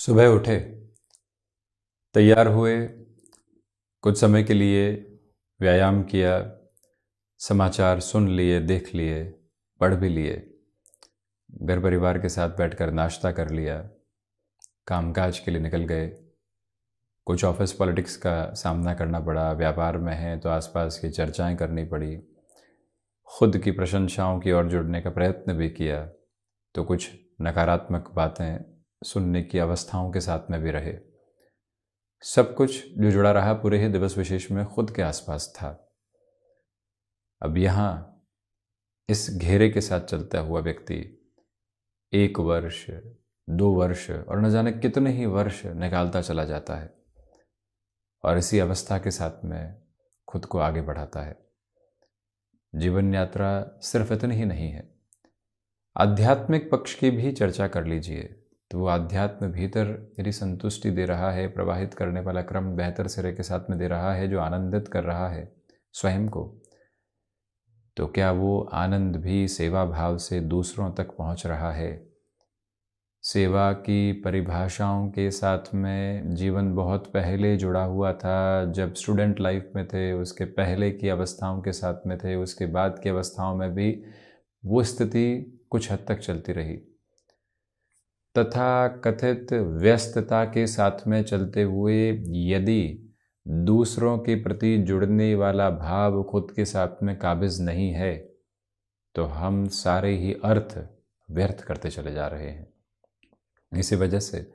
सुबह उठे तैयार हुए कुछ समय के लिए व्यायाम किया समाचार सुन लिए देख लिए पढ़ भी लिए घर परिवार के साथ बैठकर नाश्ता कर लिया कामकाज के लिए निकल गए कुछ ऑफिस पॉलिटिक्स का सामना करना पड़ा व्यापार में है तो आसपास की चर्चाएं करनी पड़ी खुद की प्रशंसाओं की ओर जुड़ने का प्रयत्न भी किया तो कुछ नकारात्मक बातें सुनने की अवस्थाओं के साथ में भी रहे सब कुछ जो जुड़ा रहा पूरे ही दिवस विशेष में खुद के आसपास था अब यहाँ इस घेरे के साथ चलता हुआ व्यक्ति एक वर्ष दो वर्ष और न जाने कितने ही वर्ष निकालता चला जाता है और इसी अवस्था के साथ में खुद को आगे बढ़ाता है जीवन यात्रा सिर्फ इतनी ही नहीं है आध्यात्मिक पक्ष की भी चर्चा कर लीजिए तो वो आध्यात्म भीतर मेरी संतुष्टि दे रहा है प्रवाहित करने वाला क्रम बेहतर सिरे के साथ में दे रहा है जो आनंदित कर रहा है स्वयं को तो क्या वो आनंद भी सेवा भाव से दूसरों तक पहुंच रहा है सेवा की परिभाषाओं के साथ में जीवन बहुत पहले जुड़ा हुआ था जब स्टूडेंट लाइफ में थे उसके पहले की अवस्थाओं के साथ में थे उसके बाद की अवस्थाओं में भी वो स्थिति कुछ हद तक चलती रही तथा कथित व्यस्तता के साथ में चलते हुए यदि दूसरों के प्रति जुड़ने वाला भाव खुद के साथ में काबिज नहीं है तो हम सारे ही अर्थ व्यर्थ करते चले जा रहे हैं इसी वजह से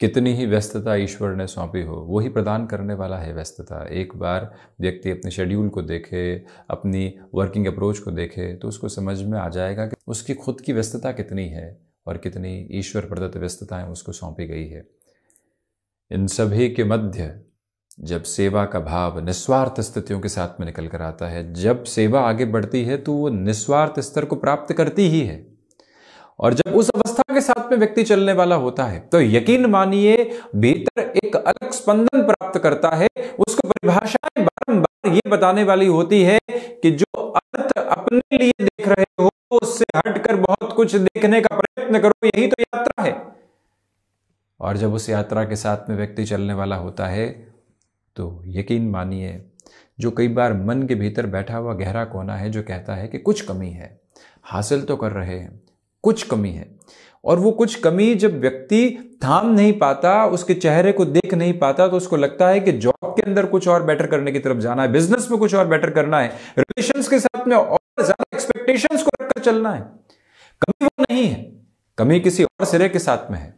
कितनी ही व्यस्तता ईश्वर ने सौंपी हो वो ही प्रदान करने वाला है व्यस्तता एक बार व्यक्ति अपने शेड्यूल को देखे अपनी वर्किंग अप्रोच को देखे तो उसको समझ में आ जाएगा कि उसकी खुद की व्यस्तता कितनी है और कितनी ईश्वर प्रदत्त व्यस्तताएं उसको सौंपी गई है इन सभी के मध्य जब सेवा का भाव निस्वार्थ स्थितियों के साथ में निकल कर आता है जब सेवा आगे बढ़ती है तो वो निस्वार्थ स्तर को प्राप्त करती ही है और जब उस अवस्था के साथ में व्यक्ति चलने वाला होता है तो यकीन मानिए भीतर एक अलग स्पंदन प्राप्त करता है उसको परिभाषाएं बारंबार ये बताने वाली होती है कि जो अर्थ अपने लिए देख रहे हो तो उससे हटकर बहुत कुछ देखने का प्रयत्न करो यही तो यात्रा है और जब उस यात्रा के साथ में व्यक्ति चलने वाला होता है तो यकीन मानिए जो कई बार मन के भीतर बैठा हुआ गहरा कोना है जो कहता है कि कुछ कमी है हासिल तो कर रहे हैं कुछ कमी है और वो कुछ कमी जब व्यक्ति थाम नहीं पाता उसके चेहरे को देख नहीं पाता तो उसको लगता है कि जॉब के अंदर कुछ और बेटर करने की तरफ जाना है बिजनेस में कुछ और बेटर करना है रिलेशन के साथ में और ज्यादा एक्सपेक्टेशन को रखकर चलना है कमी वो नहीं है कमी किसी और सिरे के साथ में है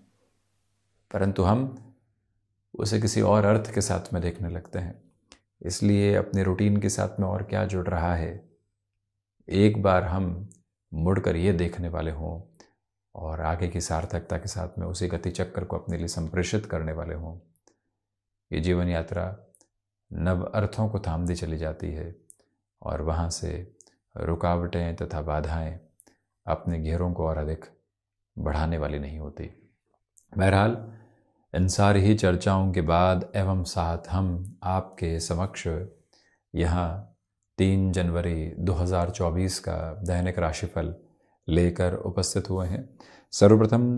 परंतु हम उसे किसी और अर्थ के साथ में देखने लगते हैं इसलिए अपने रूटीन के साथ में और क्या जुड़ रहा है एक बार हम मुड़कर ये देखने वाले हों और आगे की सार्थकता के साथ में उसी गति चक्कर को अपने लिए संप्रेषित करने वाले हों ये जीवन यात्रा नव अर्थों को दी चली जाती है और वहाँ से रुकावटें तथा बाधाएं अपने घेरों को और अधिक बढ़ाने वाली नहीं होती बहरहाल इन सारी ही चर्चाओं के बाद एवं साथ हम आपके समक्ष यहाँ तीन जनवरी 2024 का दैनिक राशिफल लेकर उपस्थित हुए हैं सर्वप्रथम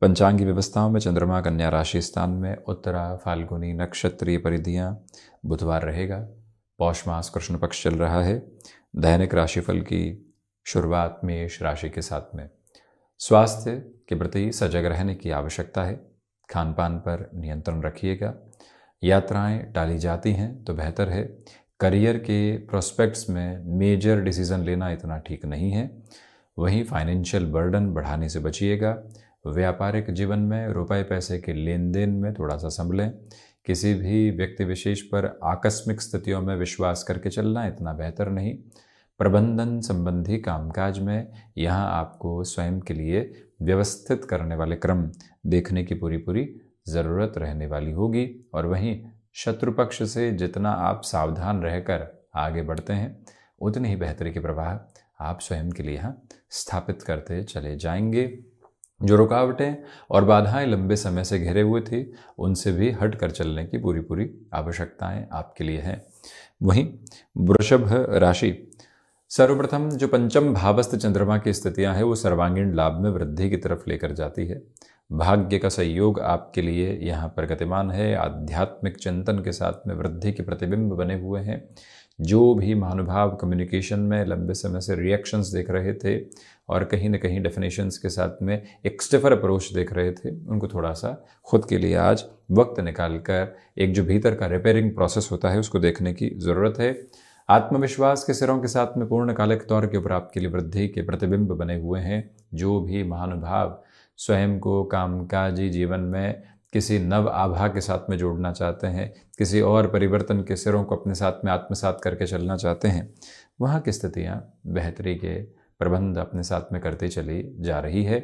पंचांगी व्यवस्थाओं में चंद्रमा कन्या राशि स्थान में उत्तरा फाल्गुनी नक्षत्रीय परिधियाँ बुधवार रहेगा पौष मास कृष्ण पक्ष चल रहा है दैनिक राशिफल की शुरुआत में इस राशि के साथ में स्वास्थ्य के प्रति सजग रहने की आवश्यकता है खान पान पर नियंत्रण रखिएगा यात्राएं टाली जाती हैं तो बेहतर है करियर के प्रोस्पेक्ट्स में मेजर डिसीज़न लेना इतना ठीक नहीं है वहीं फाइनेंशियल बर्डन बढ़ाने से बचिएगा व्यापारिक जीवन में रुपए पैसे के लेन देन में थोड़ा सा संभलें किसी भी व्यक्ति विशेष पर आकस्मिक स्थितियों में विश्वास करके चलना इतना बेहतर नहीं प्रबंधन संबंधी कामकाज में यहाँ आपको स्वयं के लिए व्यवस्थित करने वाले क्रम देखने की पूरी पूरी ज़रूरत रहने वाली होगी और वहीं शत्रु पक्ष से जितना आप सावधान रहकर आगे बढ़ते हैं उतनी ही बेहतरी के प्रवाह आप स्वयं के लिए यहाँ स्थापित करते चले जाएंगे जो रुकावटें और बाधाएं लंबे समय से घिरे हुए थी उनसे भी हट कर चलने की पूरी पूरी आवश्यकताएं आपके लिए हैं वहीं वृषभ राशि सर्वप्रथम जो पंचम भावस्थ चंद्रमा की स्थितियां हैं वो सर्वांगीण लाभ में वृद्धि की तरफ लेकर जाती है भाग्य का सहयोग आपके लिए यहाँ पर गतिमान है आध्यात्मिक चिंतन के साथ में वृद्धि के प्रतिबिंब बने हुए हैं जो भी महानुभाव कम्युनिकेशन में लंबे समय से रिएक्शंस देख रहे थे और कहीं ना कहीं डेफिनेशंस के साथ में एक स्टिफर अप्रोच देख रहे थे उनको थोड़ा सा खुद के लिए आज वक्त निकाल कर एक जो भीतर का रिपेयरिंग प्रोसेस होता है उसको देखने की ज़रूरत है आत्मविश्वास के सिरों के साथ में पूर्ण कालिक तौर के ऊपर आपके लिए वृद्धि के प्रतिबिंब बने हुए हैं जो भी महानुभाव स्वयं को कामकाजी जीवन में किसी नव आभा के साथ में जोड़ना चाहते हैं किसी और परिवर्तन के सिरों को अपने साथ में आत्मसात करके चलना चाहते हैं वहाँ की स्थितियाँ बेहतरी के प्रबंध अपने साथ में करते चली जा रही है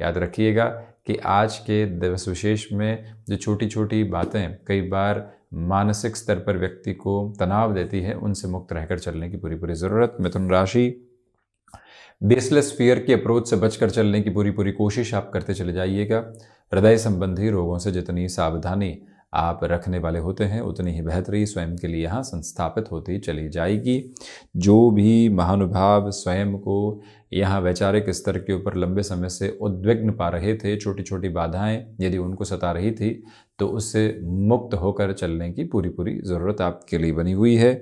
याद रखिएगा कि आज के दिवस विशेष में जो छोटी छोटी बातें कई बार मानसिक स्तर पर व्यक्ति को तनाव देती है उनसे मुक्त रहकर चलने की पूरी पूरी ज़रूरत मिथुन राशि बेसलेस फियर के अप्रोच से बचकर चलने की पूरी पूरी कोशिश आप करते चले जाइएगा हृदय संबंधी रोगों से जितनी सावधानी आप रखने वाले होते हैं उतनी ही बेहतरी स्वयं के लिए यहाँ संस्थापित होती चली जाएगी जो भी महानुभाव स्वयं को यहाँ वैचारिक स्तर के ऊपर लंबे समय से उद्विग्न पा रहे थे छोटी छोटी बाधाएं यदि उनको सता रही थी तो उससे मुक्त होकर चलने की पूरी पूरी ज़रूरत आपके लिए बनी हुई है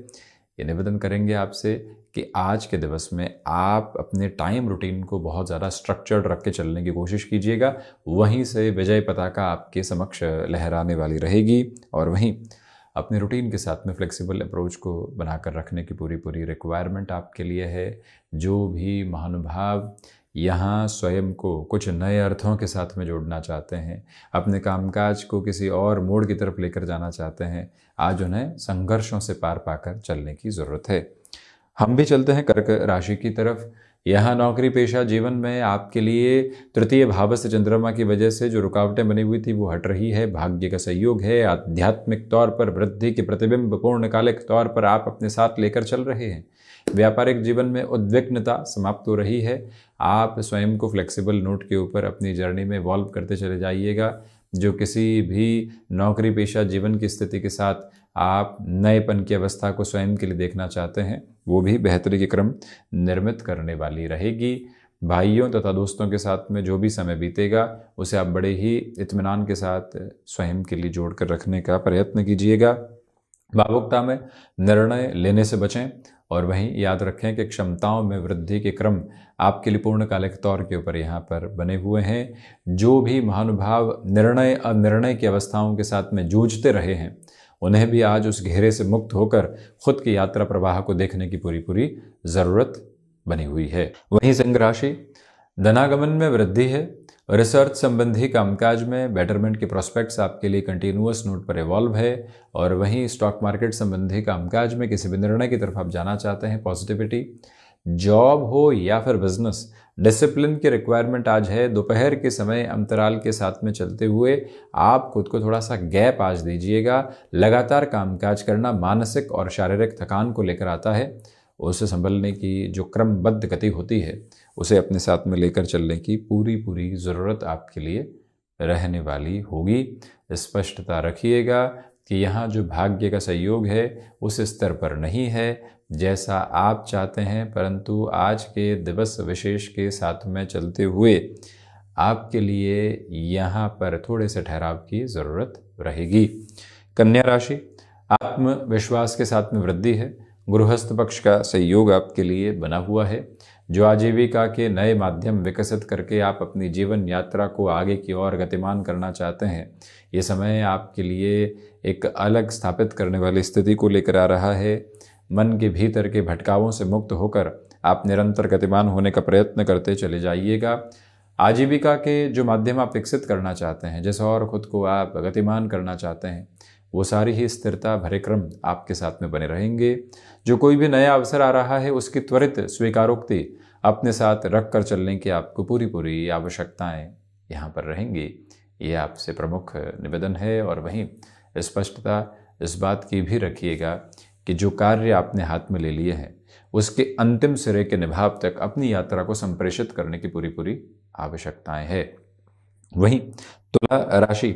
ये निवेदन करेंगे आपसे कि आज के दिवस में आप अपने टाइम रूटीन को बहुत ज़्यादा स्ट्रक्चर्ड रख के चलने की कोशिश कीजिएगा वहीं से विजय पताका आपके समक्ष लहराने वाली रहेगी और वहीं अपने रूटीन के साथ में फ्लेक्सिबल अप्रोच को बनाकर रखने की पूरी पूरी रिक्वायरमेंट आपके लिए है जो भी महानुभाव यहाँ स्वयं को कुछ नए अर्थों के साथ में जोड़ना चाहते हैं अपने कामकाज को किसी और मोड़ की तरफ लेकर जाना चाहते हैं आज उन्हें संघर्षों से पार पाकर चलने की ज़रूरत है हम भी चलते हैं कर्क राशि की तरफ यहाँ नौकरी पेशा जीवन में आपके लिए तृतीय भाव से चंद्रमा की वजह से जो रुकावटें बनी हुई थी वो हट रही है भाग्य का सहयोग है आध्यात्मिक तौर पर वृद्धि के प्रतिबिंब पूर्णकालिक तौर पर आप अपने साथ लेकर चल रहे हैं व्यापारिक जीवन में उद्विग्नता समाप्त हो रही है आप स्वयं को फ्लेक्सिबल नोट के ऊपर अपनी जर्नी में इवॉल्व करते चले जाइएगा जो किसी भी नौकरी पेशा जीवन की स्थिति के साथ आप नएपन की अवस्था को स्वयं के लिए देखना चाहते हैं वो भी बेहतरी के क्रम निर्मित करने वाली रहेगी भाइयों तथा तो दोस्तों के साथ में जो भी समय बीतेगा उसे आप बड़े ही इत्मीनान के साथ स्वयं के लिए जोड़ कर रखने का प्रयत्न कीजिएगा भावुकता में निर्णय लेने से बचें और वहीं याद रखें कि क्षमताओं में वृद्धि के क्रम आपके लिए पूर्णकालिक तौर के ऊपर यहाँ पर बने हुए हैं जो भी महानुभाव निर्णय और निर्णय की अवस्थाओं के साथ में जूझते रहे हैं उन्हें भी आज उस घेरे से मुक्त होकर खुद की यात्रा प्रवाह को देखने की पूरी पूरी ज़रूरत बनी हुई है वहीं संघ राशि धनागमन में वृद्धि है रिसर्च संबंधी कामकाज में बेटरमेंट के प्रोस्पेक्ट्स आपके लिए कंटिन्यूस नोट पर इवॉल्व है और वहीं स्टॉक मार्केट संबंधी कामकाज में किसी भी निर्णय की तरफ आप जाना चाहते हैं पॉजिटिविटी जॉब हो या फिर बिजनेस डिसिप्लिन की रिक्वायरमेंट आज है दोपहर के समय अंतराल के साथ में चलते हुए आप खुद को थोड़ा सा गैप आज दीजिएगा लगातार कामकाज करना मानसिक और शारीरिक थकान को लेकर आता है उसे संभलने की जो क्रमबद्ध गति होती है उसे अपने साथ में लेकर चलने की पूरी पूरी ज़रूरत आपके लिए रहने वाली होगी स्पष्टता रखिएगा कि यहाँ जो भाग्य का सहयोग है उस स्तर पर नहीं है जैसा आप चाहते हैं परंतु आज के दिवस विशेष के साथ में चलते हुए आपके लिए यहाँ पर थोड़े से ठहराव की ज़रूरत रहेगी कन्या राशि आत्मविश्वास के साथ में वृद्धि है गृहस्थ पक्ष का सहयोग आपके लिए बना हुआ है जो आजीविका के नए माध्यम विकसित करके आप अपनी जीवन यात्रा को आगे की ओर गतिमान करना चाहते हैं ये समय आपके लिए एक अलग स्थापित करने वाली स्थिति को लेकर आ रहा है मन के भीतर के भटकावों से मुक्त होकर आप निरंतर गतिमान होने का प्रयत्न करते चले जाइएगा आजीविका के जो माध्यम आप विकसित करना चाहते हैं जैसे और खुद को आप गतिमान करना चाहते हैं वो सारी ही स्थिरता भरे क्रम आपके साथ में बने रहेंगे जो कोई भी नया अवसर आ रहा है उसकी त्वरित स्वीकारोक्ति अपने साथ रख कर चलने की आपको पूरी पूरी आवश्यकताएं यहाँ पर रहेंगी ये आपसे प्रमुख निवेदन है और वहीं स्पष्टता इस बात की भी रखिएगा कि जो कार्य आपने हाथ में ले लिए हैं उसके अंतिम सिरे के निभाव तक अपनी यात्रा को संप्रेषित करने की पूरी पूरी आवश्यकताएं है वहीं तुला राशि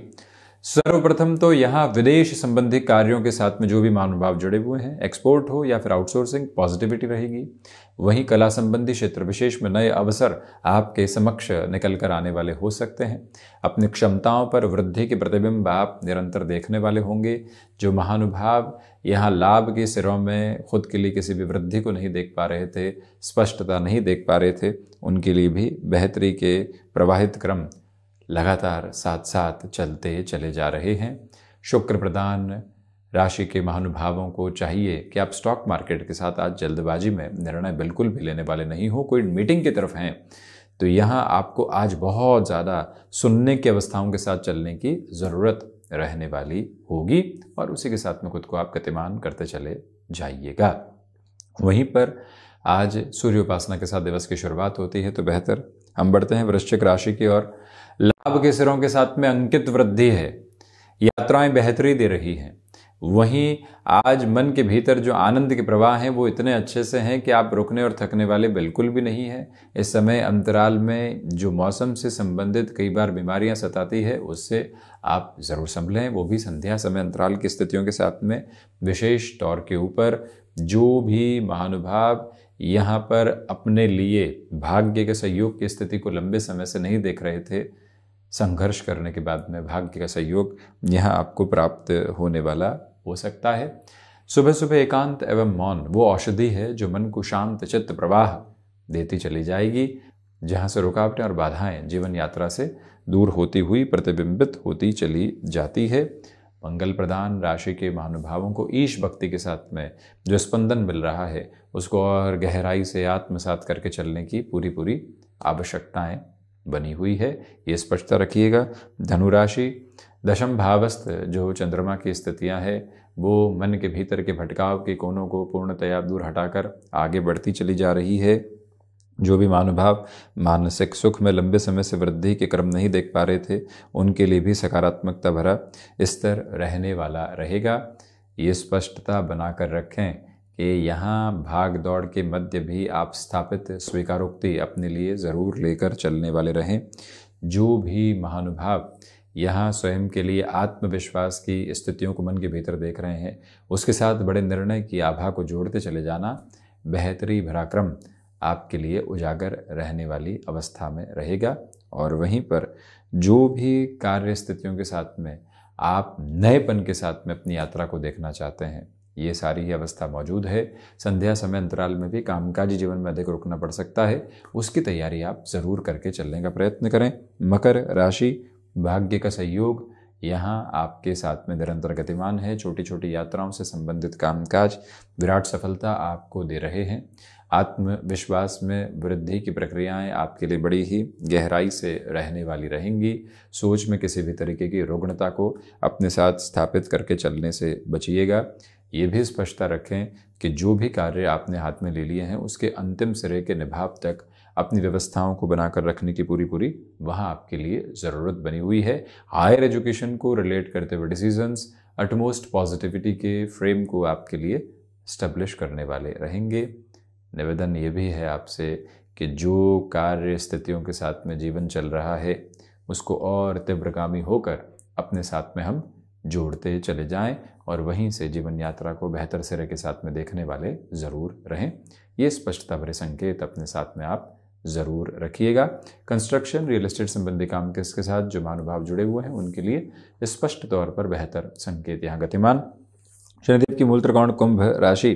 सर्वप्रथम तो यहाँ विदेश संबंधी कार्यों के साथ में जो भी महानुभाव जुड़े हुए हैं एक्सपोर्ट हो या फिर आउटसोर्सिंग पॉजिटिविटी रहेगी वहीं कला संबंधी क्षेत्र विशेष में नए अवसर आपके समक्ष निकल कर आने वाले हो सकते हैं अपनी क्षमताओं पर वृद्धि के प्रतिबिंब आप निरंतर देखने वाले होंगे जो महानुभाव यहाँ लाभ के सिरों में खुद के लिए किसी भी वृद्धि को नहीं देख पा रहे थे स्पष्टता नहीं देख पा रहे थे उनके लिए भी बेहतरी के प्रवाहित क्रम लगातार साथ साथ चलते चले जा रहे हैं शुक्र प्रदान राशि के महानुभावों को चाहिए कि आप स्टॉक मार्केट के साथ आज जल्दबाजी में निर्णय बिल्कुल भी लेने वाले नहीं हो कोई मीटिंग की तरफ हैं तो यहाँ आपको आज बहुत ज़्यादा सुनने की अवस्थाओं के साथ चलने की ज़रूरत रहने वाली होगी और उसी के साथ में खुद को आप गतिमान करते चले जाइएगा वहीं पर आज सूर्य उपासना के साथ दिवस की शुरुआत होती है तो बेहतर हम बढ़ते हैं वृश्चिक राशि की और लाभ के सिरों के साथ में अंकित वृद्धि है यात्राएं बेहतरी दे रही हैं वहीं आज मन के भीतर जो आनंद के प्रवाह हैं वो इतने अच्छे से हैं कि आप रुकने और थकने वाले बिल्कुल भी नहीं हैं इस समय अंतराल में जो मौसम से संबंधित कई बार बीमारियां सताती है उससे आप ज़रूर संभलें वो भी संध्या समय अंतराल की स्थितियों के साथ में विशेष तौर के ऊपर जो भी महानुभाव यहाँ पर अपने लिए भाग्य के सहयोग की स्थिति को लंबे समय से नहीं देख रहे थे संघर्ष करने के बाद में भाग्य का सहयोग यहाँ आपको प्राप्त होने वाला हो सकता है सुबह सुबह एकांत एवं मौन वो औषधि है जो मन को शांत चित्त प्रवाह देती चली जाएगी जहाँ से रुकावटें और बाधाएं जीवन यात्रा से दूर होती हुई प्रतिबिंबित होती चली जाती है मंगल प्रदान राशि के महानुभावों को ईश भक्ति के साथ में जो स्पंदन मिल रहा है उसको और गहराई से आत्मसात करके चलने की पूरी पूरी आवश्यकताएं बनी हुई है ये स्पष्टता रखिएगा धनुराशि दशम भावस्थ जो चंद्रमा की स्थितियां है वो मन के भीतर के भटकाव के कोनों को पूर्णतया दूर हटाकर आगे बढ़ती चली जा रही है जो भी मानुभाव मानसिक सुख में लंबे समय से वृद्धि के क्रम नहीं देख पा रहे थे उनके लिए भी सकारात्मकता भरा स्तर रहने वाला रहेगा ये स्पष्टता बनाकर रखें कि यहाँ भाग दौड़ के मध्य भी आप स्थापित स्वीकारोक्ति अपने लिए ज़रूर लेकर चलने वाले रहें जो भी महानुभाव यहाँ स्वयं के लिए आत्मविश्वास की स्थितियों को मन के भीतर देख रहे हैं उसके साथ बड़े निर्णय की आभा को जोड़ते चले जाना बेहतरी भराक्रम आपके लिए उजागर रहने वाली अवस्था में रहेगा और वहीं पर जो भी कार्य स्थितियों के साथ में आप नएपन के साथ में अपनी यात्रा को देखना चाहते हैं ये सारी अवस्था मौजूद है संध्या समय अंतराल में भी कामकाजी जीवन में अधिक रुकना पड़ सकता है उसकी तैयारी आप ज़रूर करके चलने का प्रयत्न करें मकर राशि भाग्य का सहयोग यहाँ आपके साथ में निरंतर गतिमान है छोटी छोटी यात्राओं से संबंधित कामकाज विराट सफलता आपको दे रहे हैं आत्मविश्वास में वृद्धि की प्रक्रियाएं आपके लिए बड़ी ही गहराई से रहने वाली रहेंगी सोच में किसी भी तरीके की रुग्णता को अपने साथ स्थापित करके चलने से बचिएगा ये भी स्पष्टता रखें कि जो भी कार्य आपने हाथ में ले लिए हैं उसके अंतिम सिरे के निभाव तक अपनी व्यवस्थाओं को बनाकर रखने की पूरी पूरी वहाँ आपके लिए ज़रूरत बनी हुई है हायर एजुकेशन को रिलेट करते हुए डिसीजंस अटमोस्ट पॉजिटिविटी के फ्रेम को आपके लिए स्टब्लिश करने वाले रहेंगे निवेदन ये भी है आपसे कि जो कार्य स्थितियों के साथ में जीवन चल रहा है उसको और तीव्रगामी होकर अपने साथ में हम जोड़ते चले जाएं और वहीं से जीवन यात्रा को बेहतर सिरे के साथ में देखने वाले ज़रूर रहें ये स्पष्टता भरे संकेत अपने साथ में आप ज़रूर रखिएगा कंस्ट्रक्शन रियल एस्टेट संबंधी काम इसके साथ जो महानुभाव जुड़े हुए हैं उनके लिए स्पष्ट तौर पर बेहतर संकेत यहाँ गतिमान शनिदेव की मूल त्रिकोण कुंभ राशि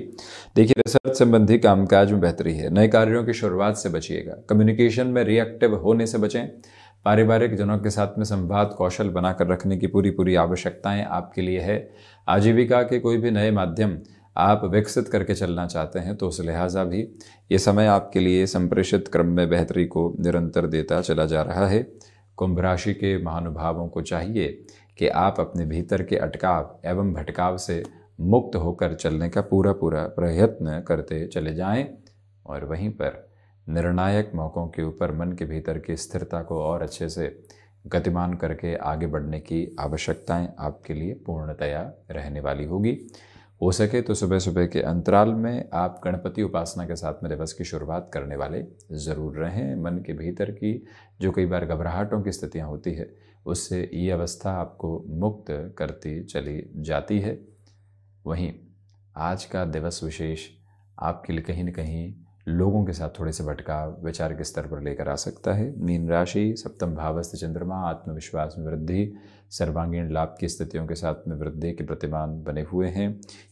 देखिए रिसर्च संबंधी कामकाज में बेहतरी है नए कार्यों की शुरुआत से बचिएगा कम्युनिकेशन में रिएक्टिव होने से बचें पारिवारिक जनों के साथ में संवाद कौशल बनाकर रखने की पूरी पूरी आवश्यकताएं आपके लिए है आजीविका के कोई भी नए माध्यम आप विकसित करके चलना चाहते हैं तो उस लिहाजा भी ये समय आपके लिए संप्रेषित क्रम में बेहतरी को निरंतर देता चला जा रहा है कुंभ राशि के महानुभावों को चाहिए कि आप अपने भीतर के अटकाव एवं भटकाव से मुक्त होकर चलने का पूरा पूरा प्रयत्न करते चले जाएं और वहीं पर निर्णायक मौक़ों के ऊपर मन के भीतर की स्थिरता को और अच्छे से गतिमान करके आगे बढ़ने की आवश्यकताएं आपके लिए पूर्णतया रहने वाली होगी हो सके तो सुबह सुबह के अंतराल में आप गणपति उपासना के साथ में दिवस की शुरुआत करने वाले ज़रूर रहें मन के भीतर की जो कई बार घबराहटों की स्थितियाँ होती है उससे ये अवस्था आपको मुक्त करती चली जाती है वहीं आज का दिवस विशेष आपके लिए कहीं न कहीं लोगों के साथ थोड़े से भटकाव वैचारिक स्तर पर लेकर आ सकता है मीन राशि सप्तम भावस्थ चंद्रमा आत्मविश्वास में वृद्धि सर्वांगीण लाभ की स्थितियों के साथ में वृद्धि के प्रतिमान बने हुए हैं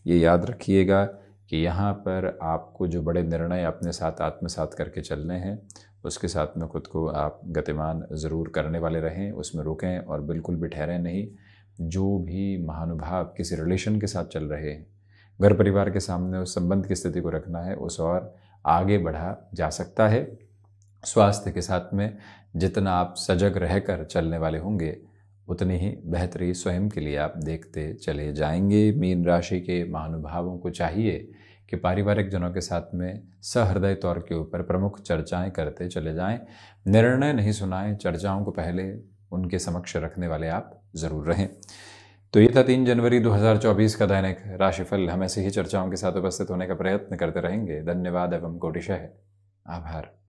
ये याद रखिएगा कि यहाँ पर आपको जो बड़े निर्णय अपने साथ आत्मसात करके चलने हैं उसके साथ में खुद को आप गतिमान ज़रूर करने वाले रहें उसमें रुकें और बिल्कुल भी ठहरें नहीं जो भी महानुभाव किसी रिलेशन के साथ चल रहे हैं घर परिवार के सामने उस संबंध की स्थिति को रखना है उस और आगे बढ़ा जा सकता है स्वास्थ्य के साथ में जितना आप सजग रहकर चलने वाले होंगे उतनी ही बेहतरी स्वयं के लिए आप देखते चले जाएंगे मीन राशि के महानुभावों को चाहिए कि पारिवारिक जनों के साथ में सहृदय तौर के ऊपर प्रमुख चर्चाएं करते चले जाएं निर्णय नहीं सुनाएं चर्चाओं को पहले उनके समक्ष रखने वाले आप ज़रूर रहें तो ये था तीन जनवरी 2024 का दैनिक राशिफल हम ऐसे ही चर्चाओं के साथ उपस्थित होने का प्रयत्न करते रहेंगे धन्यवाद एवं कोटिशह आभार